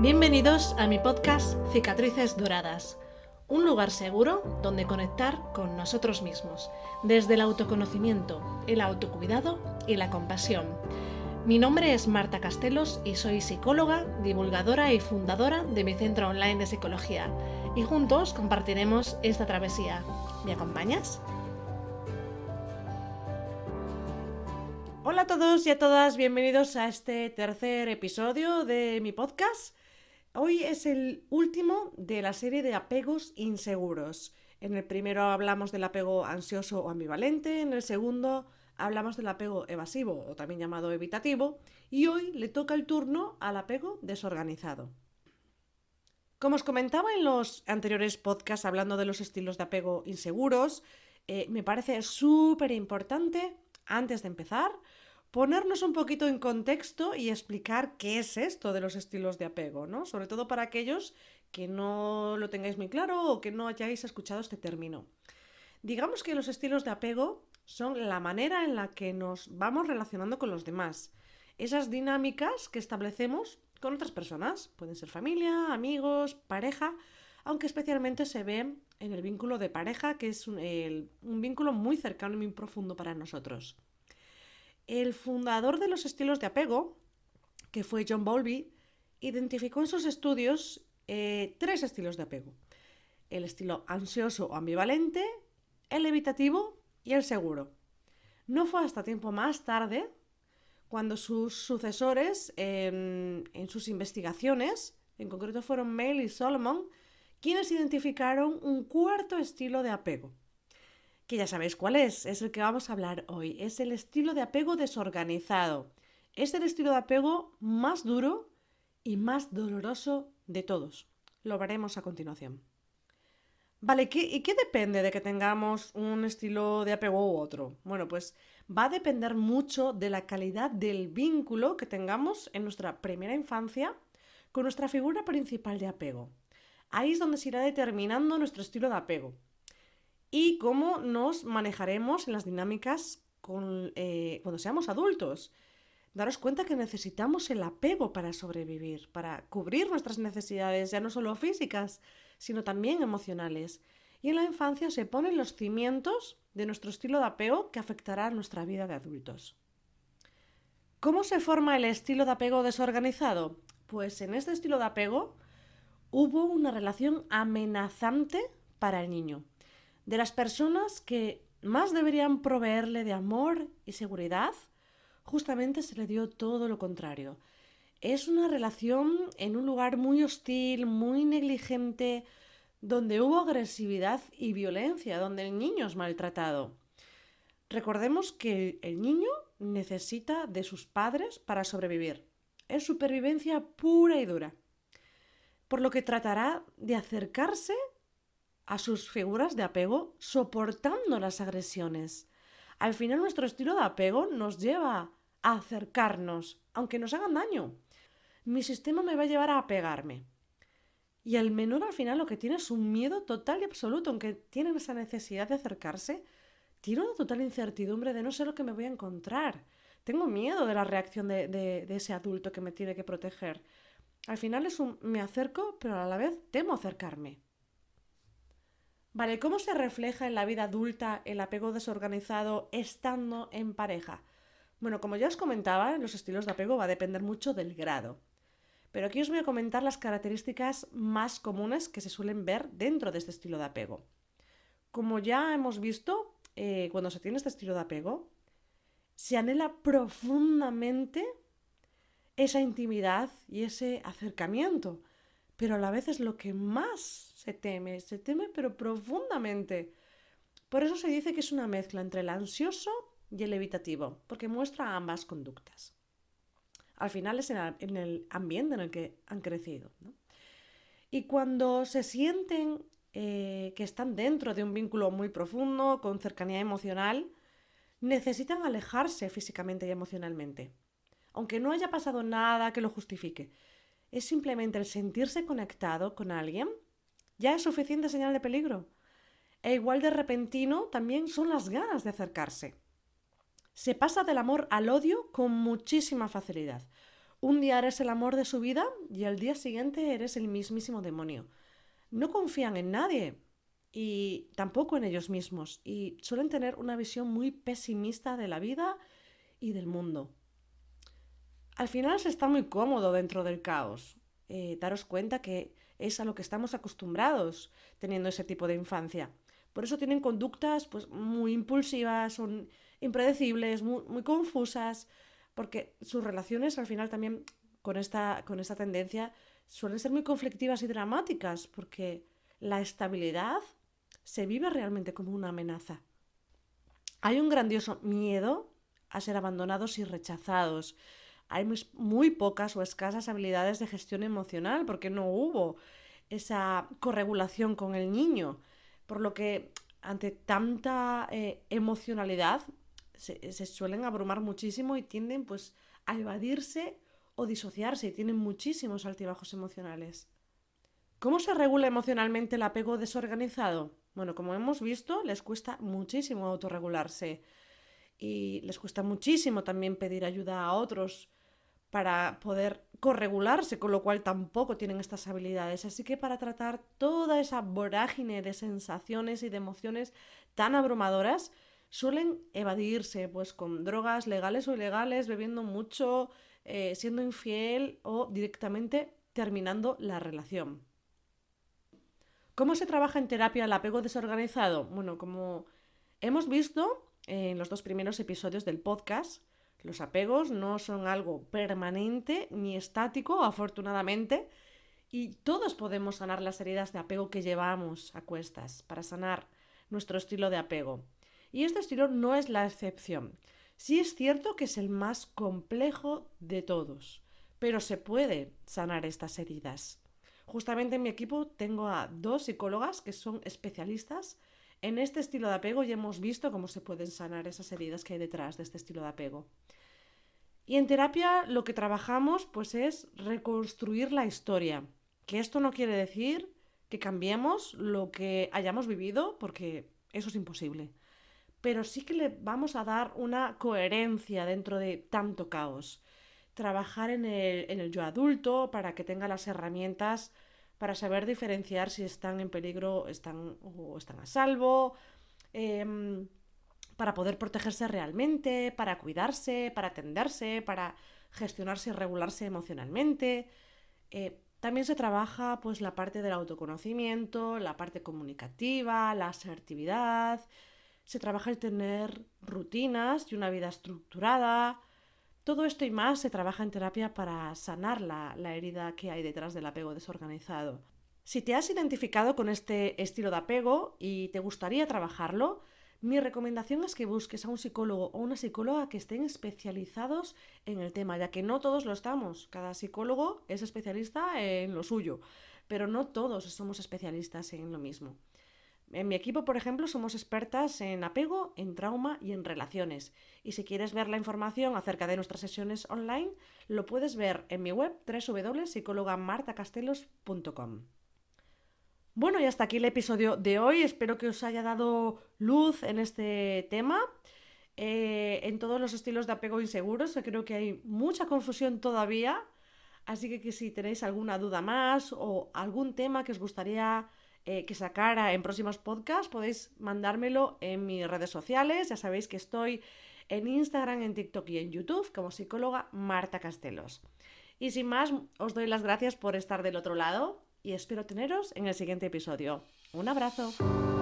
Bienvenidos a mi podcast Cicatrices Doradas, un lugar seguro donde conectar con nosotros mismos, desde el autoconocimiento, el autocuidado y la compasión. Mi nombre es Marta Castelos y soy psicóloga, divulgadora y fundadora de mi centro online de psicología. Y juntos compartiremos esta travesía. ¿Me acompañas? Hola a todos y a todas, bienvenidos a este tercer episodio de mi podcast. Hoy es el último de la serie de apegos inseguros. En el primero hablamos del apego ansioso o ambivalente, en el segundo hablamos del apego evasivo o también llamado evitativo y hoy le toca el turno al apego desorganizado. Como os comentaba en los anteriores podcasts hablando de los estilos de apego inseguros, eh, me parece súper importante, antes de empezar, ponernos un poquito en contexto y explicar qué es esto de los estilos de apego, ¿no? Sobre todo para aquellos que no lo tengáis muy claro o que no hayáis escuchado este término. Digamos que los estilos de apego son la manera en la que nos vamos relacionando con los demás. Esas dinámicas que establecemos con otras personas, pueden ser familia, amigos, pareja, aunque especialmente se ve en el vínculo de pareja, que es un, un vínculo muy cercano y muy profundo para nosotros. El fundador de los estilos de apego, que fue John Bowlby, identificó en sus estudios eh, tres estilos de apego. El estilo ansioso o ambivalente, el evitativo y el seguro. No fue hasta tiempo más tarde cuando sus sucesores en, en sus investigaciones, en concreto fueron Mail y Solomon, quienes identificaron un cuarto estilo de apego, que ya sabéis cuál es, es el que vamos a hablar hoy, es el estilo de apego desorganizado. Es el estilo de apego más duro y más doloroso de todos. Lo veremos a continuación. Vale, ¿y qué depende de que tengamos un estilo de apego u otro? Bueno, pues va a depender mucho de la calidad del vínculo que tengamos en nuestra primera infancia con nuestra figura principal de apego. Ahí es donde se irá determinando nuestro estilo de apego y cómo nos manejaremos en las dinámicas eh, cuando seamos adultos. Daros cuenta que necesitamos el apego para sobrevivir, para cubrir nuestras necesidades, ya no solo físicas, sino también emocionales. Y en la infancia se ponen los cimientos de nuestro estilo de apego que afectará a nuestra vida de adultos. ¿Cómo se forma el estilo de apego desorganizado? Pues en este estilo de apego hubo una relación amenazante para el niño de las personas que más deberían proveerle de amor y seguridad, justamente se le dio todo lo contrario. Es una relación en un lugar muy hostil, muy negligente, donde hubo agresividad y violencia, donde el niño es maltratado. Recordemos que el niño necesita de sus padres para sobrevivir. Es supervivencia pura y dura. Por lo que tratará de acercarse a sus figuras de apego soportando las agresiones. Al final nuestro estilo de apego nos lleva a acercarnos, aunque nos hagan daño. Mi sistema me va a llevar a apegarme. Y al menor al final lo que tiene es un miedo total y absoluto, aunque tiene esa necesidad de acercarse, tiene una total incertidumbre de no sé lo que me voy a encontrar. Tengo miedo de la reacción de, de ese adulto que me tiene que proteger. Al final es un me acerco, pero a la vez temo acercarme. Vale, ¿cómo se refleja en la vida adulta el apego desorganizado estando en pareja? Bueno, como ya os comentaba, los estilos de apego va a depender mucho del grado. Pero aquí os voy a comentar las características más comunes que se suelen ver dentro de este estilo de apego. Como ya hemos visto, eh, cuando se tiene este estilo de apego, se anhela profundamente esa intimidad y ese acercamiento pero a la vez es lo que más se teme, se teme pero profundamente. Por eso se dice que es una mezcla entre el ansioso y el evitativo, porque muestra ambas conductas. Al final es en el ambiente en el que han crecido. Y cuando se sienten eh, que están dentro de un vínculo muy profundo, con cercanía emocional, necesitan alejarse físicamente y emocionalmente, aunque no haya pasado nada que lo justifique es simplemente el sentirse conectado con alguien, ya es suficiente señal de peligro. E igual de repentino también son las ganas de acercarse. Se pasa del amor al odio con muchísima facilidad. Un día eres el amor de su vida y al día siguiente eres el mismísimo demonio. No confían en nadie y tampoco en ellos mismos y suelen tener una visión muy pesimista de la vida y del mundo. Al final se está muy cómodo dentro del caos. Eh, daros cuenta que es a lo que estamos acostumbrados teniendo ese tipo de infancia. Por eso tienen conductas pues, muy impulsivas, son impredecibles, muy, confusas, porque sus relaciones al final también con esta, con esta tendencia suelen ser muy conflictivas y dramáticas, porque la estabilidad se vive realmente como una amenaza. Hay un grandioso miedo a ser abandonados y rechazados hay muy, pocas o escasas habilidades de gestión emocional porque no hubo esa corregulación con el niño, por lo que ante tanta eh, emocionalidad se, suelen abrumar muchísimo y tienden pues a evadirse o disociarse y tienen muchísimos altibajos emocionales. ¿Cómo se regula emocionalmente el apego desorganizado? Bueno, como hemos visto, les cuesta muchísimo autorregularse y les cuesta muchísimo también pedir ayuda a otros para poder corregularse, con lo cual tampoco tienen estas habilidades. Así que para tratar toda esa vorágine de sensaciones y de emociones tan abrumadoras, suelen evadirse, pues con drogas legales o ilegales, bebiendo mucho, eh, siendo infiel o directamente terminando la relación. ¿Cómo se trabaja en terapia el apego desorganizado? Bueno, como hemos visto en los dos primeros episodios del podcast, los apegos no son algo permanente ni estático, afortunadamente, y todos podemos sanar las heridas de apego que llevamos a cuestas para sanar nuestro estilo de apego. Y este estilo no es la excepción. Sí es cierto que es el más complejo de todos, pero se puede sanar estas heridas. Justamente en mi equipo tengo a dos psicólogas que son especialistas en este estilo de apego ya hemos visto cómo se pueden sanar esas heridas que hay detrás de este estilo de apego. Y en terapia lo que trabajamos pues es reconstruir la historia, que esto no quiere decir que cambiemos lo que hayamos vivido, porque eso es imposible. Pero sí que le vamos a dar una coherencia dentro de tanto caos. Trabajar en el, en el yo adulto para que tenga las herramientas para saber diferenciar si están en peligro están, o están a salvo, em, para poder protegerse realmente, para cuidarse, para atenderse, para gestionarse y regularse emocionalmente. Eh, también se trabaja pues, la parte del autoconocimiento, la parte comunicativa, la asertividad. Se trabaja el tener rutinas y una vida estructurada, todo esto y más se trabaja en terapia para sanar la, la herida que hay detrás del apego desorganizado. Si te has identificado con este estilo de apego y te gustaría trabajarlo, mi recomendación es que busques a un psicólogo o una psicóloga que estén especializados en el tema, ya que no todos lo estamos. Cada psicólogo es especialista en lo suyo, pero no todos somos especialistas en lo mismo. En mi equipo, por ejemplo, somos expertas en apego, en trauma y en relaciones. Y si quieres ver la información acerca de nuestras sesiones online, lo puedes ver en mi web www.psicólogamartacastelos.com. Bueno, y hasta aquí el episodio de hoy. Espero que os haya dado luz en este tema. Eh, en todos los estilos de apego inseguros, creo que hay mucha confusión todavía. Así que, que si tenéis alguna duda más o algún tema que os gustaría eh, que sacara en próximos podcasts, podéis mandármelo en mis redes sociales. Ya sabéis que estoy en Instagram, en TikTok y en YouTube como psicóloga Marta Castelos. Y sin más, os doy las gracias por estar del otro lado y espero teneros en el siguiente episodio. Un abrazo.